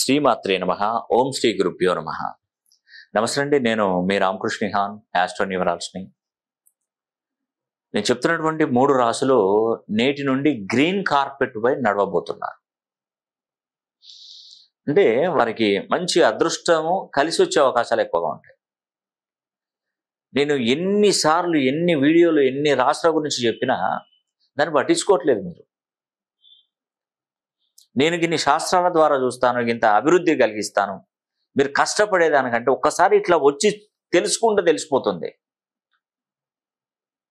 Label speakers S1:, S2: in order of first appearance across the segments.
S1: శ్రీమాత్రే నమ ఓం శ్రీ గురుభ్యో నమ నమస్తే అండి నేను మీ రామకృష్ణ హాన్ యాస్ట్రోన్యూమరాల్స్ని నేను చెప్తున్నటువంటి మూడు రాసులు నేటి నుండి గ్రీన్ కార్పెట్ పై నడవబోతున్నారు అంటే వారికి మంచి అదృష్టము కలిసి వచ్చే అవకాశాలు ఎక్కువగా ఉంటాయి నేను ఎన్నిసార్లు ఎన్ని వీడియోలు ఎన్ని రాష్ట్రాల గురించి చెప్పినా దాన్ని పట్టించుకోవట్లేదు మీరు నేను గిన్ని శాస్త్రాల ద్వారా చూస్తాను ఇంత అభివృద్ధి కలిగిస్తాను మీరు కష్టపడేదానికంటే ఒక్కసారి ఇట్లా వచ్చి తెలుసుకుంటూ తెలిసిపోతుంది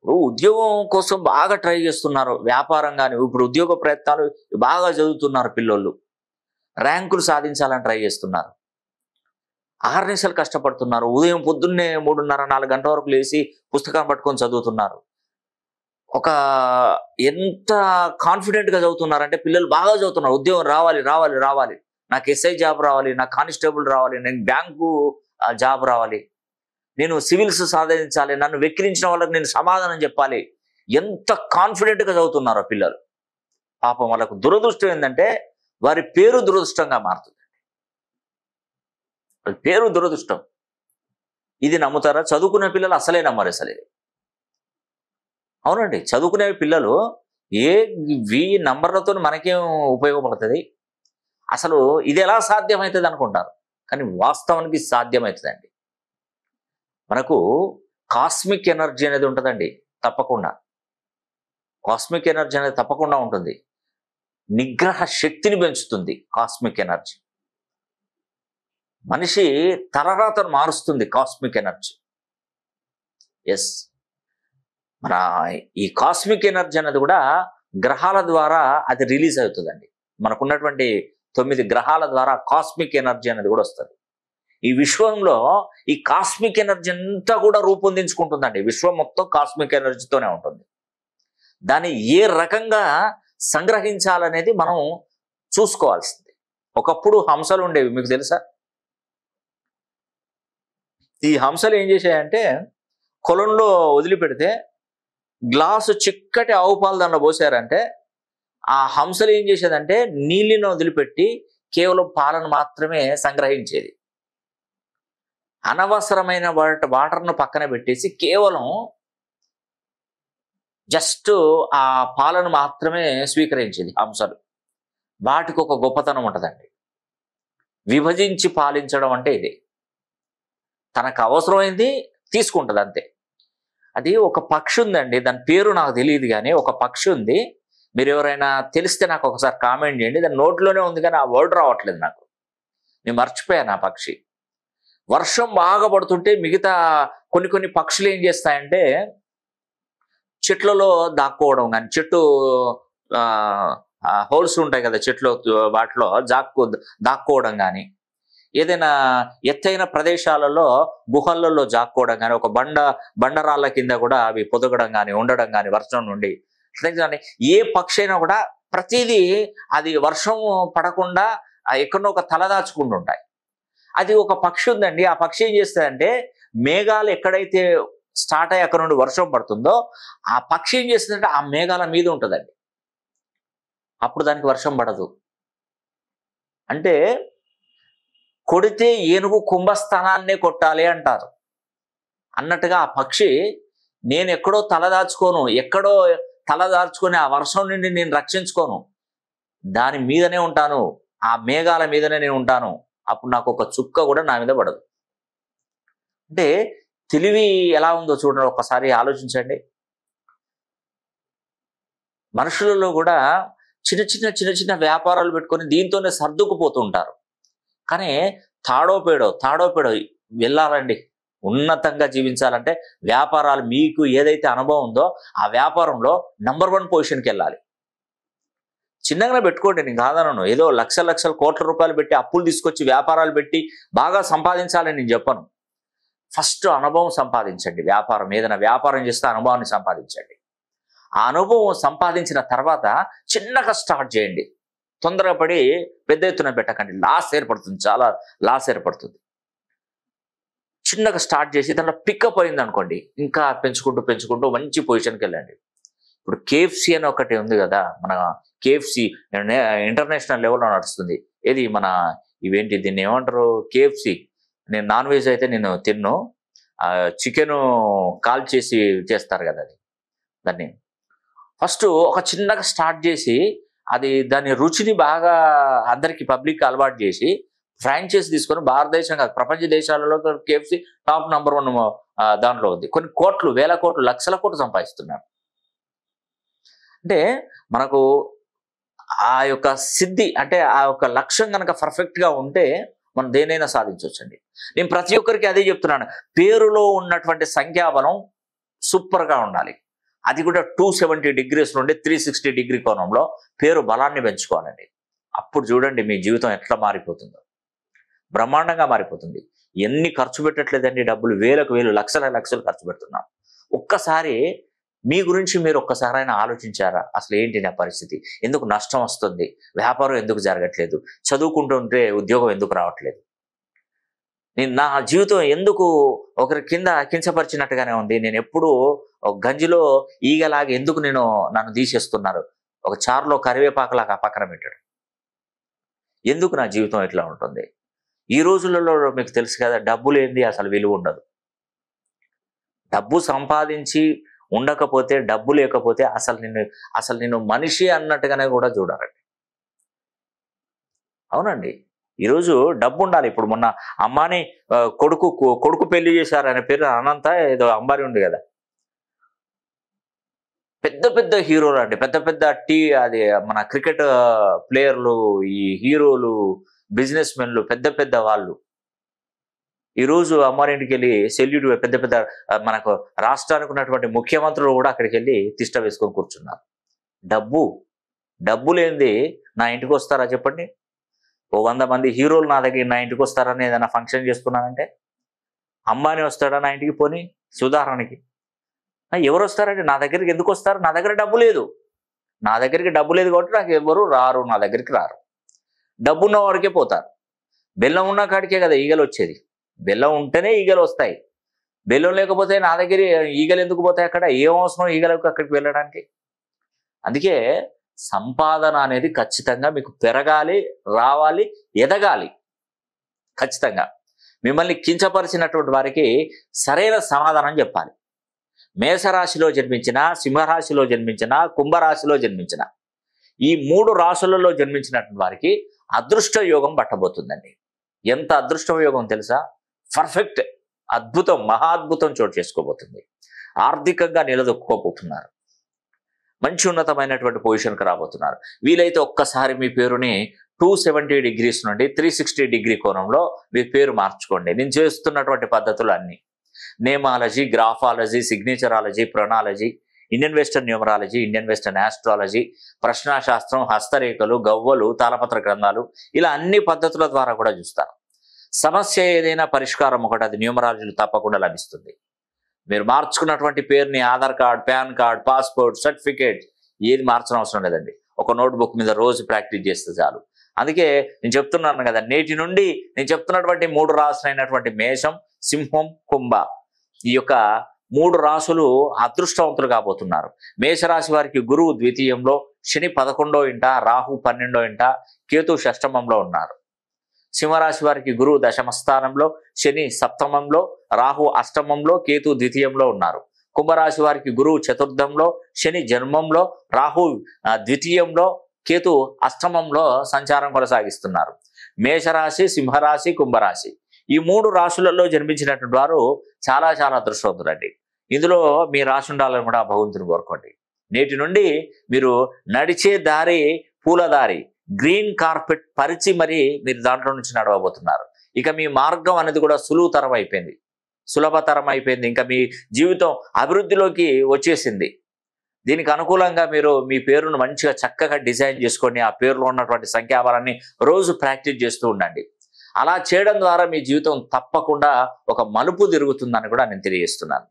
S1: ఇప్పుడు ఉద్యోగం కోసం బాగా ట్రై చేస్తున్నారు వ్యాపారం కానీ ఇప్పుడు ఉద్యోగ ప్రయత్నాలు బాగా చదువుతున్నారు పిల్లోళ్ళు ర్యాంకులు సాధించాలని ట్రై చేస్తున్నారు ఆరు నిమిషాలు కష్టపడుతున్నారు ఉదయం పొద్దున్నే మూడున్నర నాలుగు గంటల వరకు లేచి పుస్తకం పట్టుకొని చదువుతున్నారు ఒక ఎంత కాన్ఫిడెంట్గా చదువుతున్నారంటే పిల్లలు బాగా చదువుతున్నారు ఉద్యోగం రావాలి రావాలి రావాలి నాకు ఎస్ఐ జాబ్ రావాలి నాకు కానిస్టేబుల్ రావాలి నేను బ్యాంకు జాబ్ రావాలి నేను సివిల్స్ సాధించాలి నన్ను వెక్కిరించిన వాళ్ళకి నేను సమాధానం చెప్పాలి ఎంత కాన్ఫిడెంట్గా చదువుతున్నారో పిల్లలు పాపం వాళ్ళకు దురదృష్టం ఏంటంటే వారి పేరు దురదృష్టంగా మారుతుంది పేరు దురదృష్టం ఇది నమ్ముతారా చదువుకున్న పిల్లలు అసలే నమ్మరు అసలే అవునండి చదువుకునే పిల్లలు ఏ వి నంబర్లతో మనకేం ఉపయోగపడుతుంది అసలు ఇది ఎలా సాధ్యమవుతుంది అనుకుంటారు కానీ వాస్తవానికి సాధ్యమవుతుందండి మనకు కాస్మిక్ ఎనర్జీ అనేది ఉంటుందండి తప్పకుండా కాస్మిక్ ఎనర్జీ అనేది తప్పకుండా ఉంటుంది నిగ్రహ శక్తిని పెంచుతుంది కాస్మిక్ ఎనర్జీ మనిషి తలరాతను మారుస్తుంది కాస్మిక్ ఎనర్జీ ఎస్ మన ఈ కాస్మిక్ ఎనర్జీ అన్నది కూడా గ్రహాల ద్వారా అది రిలీజ్ అవుతుందండి మనకున్నటువంటి తొమ్మిది గ్రహాల ద్వారా కాస్మిక్ ఎనర్జీ అనేది కూడా వస్తుంది ఈ విశ్వంలో ఈ కాస్మిక్ ఎనర్జీ అంతా కూడా రూపొందించుకుంటుందండి విశ్వం మొత్తం కాస్మిక్ ఎనర్జీతోనే ఉంటుంది దాన్ని ఏ రకంగా సంగ్రహించాలనేది మనం చూసుకోవాల్సింది ఒకప్పుడు హంసలు ఉండేవి మీకు తెలుసా ఈ హంసలు ఏం చేశాయంటే కొలంలో వదిలిపెడితే గ్లాసు చిక్కటి ఆవు పాలు దానిలో పోసారంటే ఆ హంసలు ఏం చేసేదంటే నీళ్ళని వదిలిపెట్టి కేవలం పాలను మాత్రమే సంగ్రహించేది అనవసరమైన వాట వాటర్ను పక్కన పెట్టేసి కేవలం జస్ట్ ఆ పాలను మాత్రమే స్వీకరించేది హంసలు వాటికి ఒక గొప్పతనం ఉంటుందండి విభజించి పాలించడం అంటే ఇది తనకు అవసరమైంది తీసుకుంటుంది అంతే అది ఒక పక్షి ఉందండి దాని పేరు నాకు తెలియదు కానీ ఒక పక్షి ఉంది మీరు ఎవరైనా తెలిస్తే నాకు ఒకసారి కామెంట్ చేయండి దాని నోట్లోనే ఉంది కానీ ఆ వర్డ్ రావట్లేదు నాకు నేను మర్చిపోయాను ఆ పక్షి వర్షం బాగా పడుతుంటే మిగతా కొన్ని కొన్ని పక్షులు ఏం చేస్తాయంటే చెట్లలో దాక్కోవడం కానీ చెట్టు హోల్స్ ఉంటాయి కదా చెట్లు వాటిలో జాక్కు దాక్కోవడం కానీ ఏదైనా ఎత్తైన ప్రదేశాలలో గుహలలో జాక్కోవడం కానీ ఒక బండ బండరాళ్ల కింద కూడా అవి పొదగడం కానీ ఉండడం కానీ వర్షం నుండి ఏ పక్షి అయినా కూడా ప్రతిదీ అది వర్షం పడకుండా ఎక్కడో ఒక తలదాచుకుంటూ ఉంటాయి అది ఒక పక్షి ఉందండి ఆ పక్షి ఏం చేస్తుందంటే మేఘాలు ఎక్కడైతే స్టార్ట్ అయ్యి అక్కడ నుండి వర్షం పడుతుందో ఆ పక్షి ఏం చేస్తుందంటే ఆ మేఘాల మీద ఉంటుందండి అప్పుడు దానికి వర్షం పడదు అంటే కొడితే ఏనుగు కుంభస్థానాన్నే కొట్టాలి అంటారు అన్నట్టుగా ఆ పక్షి నేను ఎక్కడో తలదాచుకోను ఎక్కడో తలదాచుకొని ఆ వర్షం నుండి నేను రక్షించుకోను దాని మీదనే ఉంటాను ఆ మేఘాల మీదనే నేను ఉంటాను అప్పుడు నాకు ఒక చుక్క కూడా నా మీద పడదు అంటే తెలివి ఎలా ఉందో చూడండి ఒక్కసారి ఆలోచించండి మనుషులలో కూడా చిన్న చిన్న చిన్న చిన్న వ్యాపారాలు పెట్టుకొని దీంతోనే సర్దుకుపోతుంటారు కానీ తాడోపేడో తాడోపేడో వెళ్ళాలండి ఉన్నతంగా జీవించాలంటే వ్యాపారాలు మీకు ఏదైతే అనుభవం ఉందో ఆ వ్యాపారంలో నంబర్ వన్ పొజిషన్కి వెళ్ళాలి చిన్నగానే పెట్టుకోండి నేను కాదనను ఏదో లక్ష లక్షల కోట్ల రూపాయలు పెట్టి అప్పులు తీసుకొచ్చి వ్యాపారాలు పెట్టి బాగా సంపాదించాలని నేను చెప్పను ఫస్ట్ అనుభవం సంపాదించండి వ్యాపారం ఏదైనా వ్యాపారం చేస్తే అనుభవాన్ని సంపాదించండి ఆ అనుభవం సంపాదించిన తర్వాత చిన్నగా స్టార్ట్ చేయండి తొందరపడి పెద్ద ఎత్తున పెట్టకండి లాస్ ఏర్పడుతుంది చాలా లాస్ ఏర్పడుతుంది చిన్నగా స్టార్ట్ చేసి దాంట్లో పికప్ అయింది అనుకోండి ఇంకా పెంచుకుంటూ పెంచుకుంటూ మంచి పొజిషన్కి వెళ్ళండి ఇప్పుడు కేఎఫ్సి అని ఒకటి ఉంది కదా మన కేఎఫ్సి ఇంటర్నేషనల్ లెవెల్లో నడుస్తుంది ఏది మన ఇవేంటి దీన్ని ఏమంటారు కేఎఫ్సి నేను నాన్ వెజ్ అయితే నేను తిన్ను చికెను కాల్ చేసి చేస్తారు కదా అది దాన్ని ఫస్ట్ ఒక చిన్నగా స్టార్ట్ చేసి అది దాని రుచిని బాగా అందరికి పబ్లిక్ అలవాటు చేసి ఫ్రాంచైజ్ తీసుకొని భారతదేశం కాదు ప్రపంచ దేశాలలో కేఎఫ్సి టాప్ నెంబర్ వన్ దాంట్లో ఉంది కొన్ని కోట్లు వేల కోట్లు లక్షల కోట్లు సంపాదిస్తున్నారు అంటే మనకు ఆ యొక్క సిద్ధి అంటే ఆ యొక్క లక్ష్యం కనుక పర్ఫెక్ట్గా ఉంటే మనం దేనైనా సాధించవచ్చండి నేను ప్రతి ఒక్కరికి అదే చెప్తున్నాను పేరులో ఉన్నటువంటి సంఖ్యాబలం సూపర్గా ఉండాలి అది కూడా టూ సెవెంటీ డిగ్రీస్ నుండి త్రీ సిక్స్టీ డిగ్రీ కోణంలో పేరు బలాన్ని పెంచుకోవాలండి అప్పుడు చూడండి మీ జీవితం ఎట్లా మారిపోతుందో బ్రహ్మాండంగా మారిపోతుంది ఎన్ని ఖర్చు పెట్టట్లేదండి డబ్బులు వేలకు వేలు లక్షల లక్షలు ఖర్చు పెడుతున్నాం ఒక్కసారి మీ గురించి మీరు ఒక్కసారైనా ఆలోచించారా అసలు ఏంటి నా పరిస్థితి ఎందుకు నష్టం వస్తుంది వ్యాపారం ఎందుకు జరగట్లేదు చదువుకుంటుంటే ఉద్యోగం ఎందుకు రావట్లేదు నేను నా జీవితం ఎందుకు ఒకరి కింద కించపరిచినట్టుగానే ఉంది నేను ఎప్పుడూ ఒక గంజిలో ఈగలాగా ఎందుకు నేను నన్ను తీసేస్తున్నారు ఒక చారులో కరివేపాకులాగా పక్కన పెట్టాడు ఎందుకు నా జీవితం ఇట్లా ఉంటుంది ఈ రోజులలో మీకు తెలుసు కదా డబ్బు లేనిది అసలు విలువ ఉండదు డబ్బు సంపాదించి ఉండకపోతే డబ్బు లేకపోతే అసలు నిన్ను అసలు నిన్ను మనిషి అన్నట్టుగానే కూడా చూడాలండి అవునండి ఈరోజు డబ్బు ఉండాలి ఇప్పుడు మొన్న అమ్మాని కొడుకు కొడుకు పెళ్లి చేశారు అనే పేరు అనంత ఏదో అంబారి ఉంది కదా పెద్ద పెద్ద హీరోలు అండి పెద్ద పెద్ద టీ అది మన క్రికెట్ ప్లేయర్లు ఈ హీరోలు బిజినెస్ మెన్లు పెద్ద పెద్ద వాళ్ళు ఈరోజు అమ్మారింటికి వెళ్ళి సెల్యూట్ పెద్ద పెద్ద మనకు రాష్ట్రానికి ఉన్నటువంటి ముఖ్యమంత్రులు కూడా అక్కడికి వెళ్ళి తిష్ట వేసుకొని కూర్చున్నారు డబ్బు డబ్బు లేనిది నా ఇంటికి వస్తారా చెప్పండి ఓ వంద మంది హీరోలు నా దగ్గర నా ఇంటికి వస్తారని ఏదైనా ఫంక్షన్ చేసుకున్నానంటే అంబానీ వస్తాడా నా ఇంటికి పోని సుధారణకి ఎవరు వస్తారంటే నా దగ్గరికి ఎందుకు వస్తారు నా దగ్గర డబ్బు లేదు నా దగ్గరికి డబ్బు లేదు కాబట్టి నాకు ఎవరు రారు నా దగ్గరికి రారు డబ్బు ఉన్న పోతారు బెల్లం ఉన్న కాడికే కదా ఈగలు వచ్చేది బెల్లం ఉంటేనే ఈగలు వస్తాయి బెల్లం లేకపోతే నా దగ్గర ఈగలు ఎందుకు పోతాయి అక్కడ ఏం అవసరం ఈగలకు అక్కడికి వెళ్ళడానికి అందుకే సంపాదన అనేది ఖచ్చితంగా మీకు పెరగాలి రావాలి ఎదగాలి ఖచ్చితంగా మిమ్మల్ని కించపరిచినటువంటి వారికి సరైన సమాధానం చెప్పాలి మేషరాశిలో జన్మించిన సింహరాశిలో జన్మించిన కుంభరాశిలో జన్మించిన ఈ మూడు రాశులలో జన్మించినటువంటి వారికి అదృష్ట యోగం పట్టబోతుందండి ఎంత అదృష్ట యోగం తెలుసా పర్ఫెక్ట్ అద్భుతం మహా అద్భుతం చోటు చేసుకోబోతుంది ఆర్థికంగా నిలదొక్కుకోబోతున్నారు మంచి ఉన్నతమైనటువంటి పొజిషన్కి రాబోతున్నారు వీలైతే ఒక్కసారి మీ పేరుని టూ సెవెంటీ డిగ్రీస్ నుండి త్రీ సిక్స్టీ డిగ్రీ కోణంలో మీ పేరు మార్చుకోండి నేను చేస్తున్నటువంటి పద్ధతులు అన్నీ నేమాలజీ గ్రాఫాలజీ సిగ్నేచరాలజీ ప్రొనాలజీ Indian western numerology Indian western astrology ప్రశ్నాశాస్త్రం హస్తరేఖలు గవ్వలు తాళపత్ర గ్రంథాలు ఇలా అన్ని పద్ధతుల ద్వారా కూడా చూస్తాను సమస్య ఏదైనా పరిష్కారం ఒకటి అది న్యూమరాలజీలు తప్పకుండా లభిస్తుంది మీరు మార్చుకున్నటువంటి పేరుని Aadhaar card PAN card passport certificate ఏది మార్చడం అవసరం లేదండి ఒక నోట్బుక్ మీద రోజు ప్రాక్టీస్ చేస్తే చాలు అందుకే నేను చెప్తున్నాను కదా నేటి నుండి నేను చెప్తున్నటువంటి మూడు రాసులైనటువంటి మేషం సింహం కుంభ ఈ యొక్క మూడు రాసులు అదృష్టవంతులు కాబోతున్నారు మేషరాశి వారికి గురువు ద్వితీయంలో శని పదకొండో ఇంట రాహు పన్నెండో ఇంట కేతు షష్టమంలో ఉన్నారు సింహరాశి వారికి గురువు దశమ స్థానంలో శని సప్తమంలో రాహు అష్టమంలో కేతు ద్వితీయంలో ఉన్నారు కుంభరాశి వారికి గురువు చతుర్థంలో శని జన్మంలో రాహు ద్వితీయంలో కేతు అష్టమంలో సంచారం కొనసాగిస్తున్నారు మేషరాశి సింహరాశి కుంభరాశి ఈ మూడు రాశులలో జన్మించినటువంటి వారు చాలా చాలా అదృష్టవంతులండి ఇందులో మీ రాశి ఉండాలని కూడా భగవంతుని కోరుకోండి నేటి నుండి మీరు నడిచే దారి పూలదారి గ్రీన్ కార్పెట్ పరిచి మరి మీరు దాంట్లో నుంచి నడవబోతున్నారు ఇక మీ మార్గం అనేది కూడా సులువుతరం అయిపోయింది సులభతరం అయిపోయింది ఇంకా మీ జీవితం అభివృద్ధిలోకి వచ్చేసింది దీనికి అనుకూలంగా మీరు మీ పేరును మంచిగా చక్కగా డిజైన్ చేసుకొని ఆ పేరులో ఉన్నటువంటి సంఖ్యాబలాన్ని రోజు ప్రాక్టీస్ చేస్తూ ఉండండి అలా చేయడం ద్వారా మీ జీవితం తప్పకుండా ఒక మలుపు తిరుగుతుందని కూడా నేను తెలియజేస్తున్నాను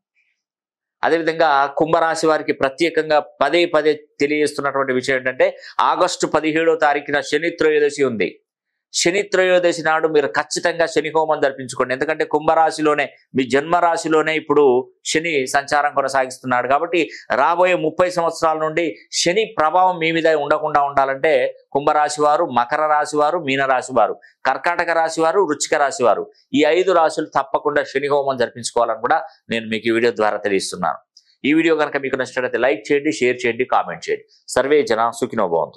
S1: అదేవిధంగా కుంభరాశి వారికి ప్రత్యేకంగా పదే పదే తెలియజేస్తున్నటువంటి విషయం ఏంటంటే ఆగస్టు పదిహేడో తారీఖున శని త్రయోదశి ఉంది శని త్రయోదశి నాడు మీరు ఖచ్చితంగా శని హోమం జరిపించుకోండి ఎందుకంటే కుంభరాశిలోనే మీ జన్మరాశిలోనే ఇప్పుడు శని సంచారం కొనసాగిస్తున్నాడు కాబట్టి రాబోయే ముప్పై సంవత్సరాల నుండి శని ప్రభావం మీ మీద ఉండకుండా ఉండాలంటే కుంభరాశి వారు మకర రాశి వారు మీనరాశి వారు కర్కాటక రాశి వారు రుచిక రాశి వారు ఈ ఐదు రాశులు తప్పకుండా శని హోమం జరిపించుకోవాలని కూడా నేను మీకు ఈ వీడియో ద్వారా తెలియస్తున్నాను ఈ వీడియో కనుక మీకు నచ్చినట్లయితే లైక్ చేయండి షేర్ చేయండి కామెంట్ చేయండి సర్వే జన సుఖినోభవంతు